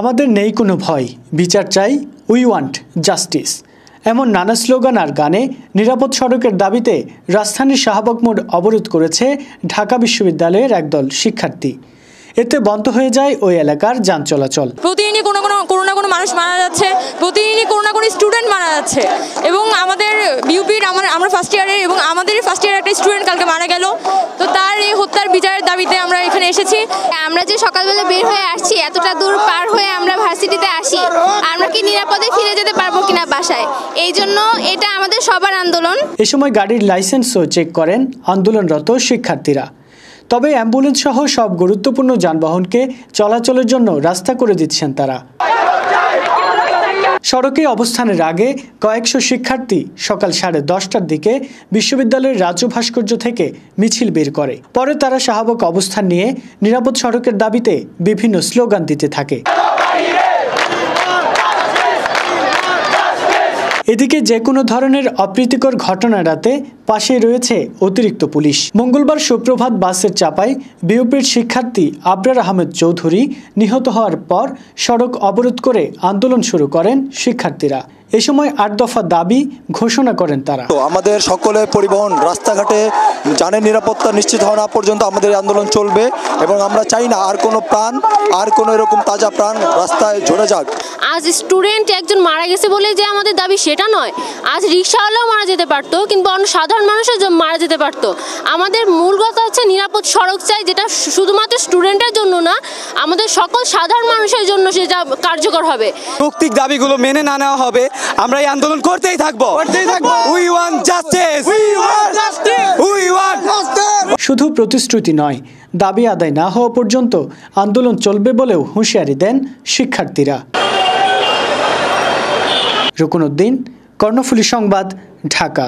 আমাদের নেই কোনো ভয় বিচার চাই উই ওয়ান্ট জাস্টিস এমন নানা স্লোগান আর গানে নিরাপদ সড়কের দাবিতে রাজধানীর শাহবাগ মোড় অবরোধ করেছে ঢাকা বিশ্ববিদ্যালয়ের একদল শিক্ষার্থী এতে বন্ধ হয়ে যায় ওই এলাকার যান চলাচল প্রতিদিনই কোনো কোনো কোনো না কোনো মানুষ মারা যাচ্ছে প্রতিদিনই কোনো না কোনো স্টুডেন্ট মারা যাচ্ছে এবং আমাদের বিউপির আমার আমরা ফার্স্ট ইয়ারের এবং আমাদের ফার্স্ট ইয়ারের একটা স্টুডেন্ট কালকে মারা গেল তো তার এই হত্যার বিচারের দাবিতে আমরা এখানে এসেছি আমরা যে সকালবেলা বের হয়ে আসছি এতটা দূর পার হয়ে আমরা ভার্সিটিতে আসি আমরা কি নিরাপদে ফিরে যেতে পারবো কিনা বাসায় এই জন্য এটা আমাদের সবার আন্দোলন এ সময় গাড়ির লাইসেন্সও চেক করেন আন্দোলনরত শিক্ষার্থীরা তবে অ্যাম্বুলেন্স সহ সব গুরুত্বপূর্ণ যানবাহনকে চলাচলের জন্য রাস্তা করে দিচ্ছেন তারা সড়কে অবস্থানের আগে কয়েকশো শিক্ষার্থী সকাল সাড়ে দশটার দিকে বিশ্ববিদ্যালয়ের রাজ্য ভাস্কর্য থেকে মিছিল বের করে পরে তারা শাহবাগ অবস্থান নিয়ে নিরাপদ সড়কের দাবিতে বিভিন্ন স্লোগান দিতে থাকে এদিকে যে কোনো ধরনের অপ্রীতিকর ঘটনা এড়াতে পাশে রয়েছে অতিরিক্ত পুলিশ মঙ্গলবার সুপ্রভাত বাসের চাপায় বিউপির শিক্ষার্থী আবরার আহমেদ চৌধুরী নিহত হওয়ার পর সড়ক অবরোধ করে আন্দোলন শুরু করেন শিক্ষার্থীরা এ সময় আট দফা দাবি ঘোষণা করেন তারা তো আমাদের সকলে পরিবহন রাস্তাঘাটে যানের নিরাপত্তা নিশ্চিত হওয়া না পর্যন্ত আমাদের আন্দোলন চলবে এবং আমরা চাই না আর কোনো প্রাণ আর কোনো এরকম তাজা প্রাণ রাস্তায় ঝরে যাক আজ স্টুডেন্ট একজন মারা গেছে বলে যে আমাদের দাবি সেটা নয় আজ রিক্সাওয়ালাও মারা যেতে পারতো কিংবা অন্য সাধারণ মানুষের মারা যেতে পারতো আমাদের মূল কথা হচ্ছে নিরাপদ সড়ক চাই যেটা শুধুমাত্র স্টুডেন্টের জন্য না আমাদের সকল সাধারণ মানুষের জন্য সেটা কার্যকর হবে যৌক্তিক দাবিগুলো মেনে না নেওয়া হবে আমরা এই আন্দোলন করতেই থাকবো করতেই থাকবো we won we won we won শুধু প্রতিশ্রুতি নয় দাবি আদায় না হওয়া পর্যন্ত আন্দোলন চলবে বলেও হুঁশিয়ারি দেন শিক্ষার্থীরা রুকনুদ্দিন কর্ণফুলী সংবাদ ঢাকা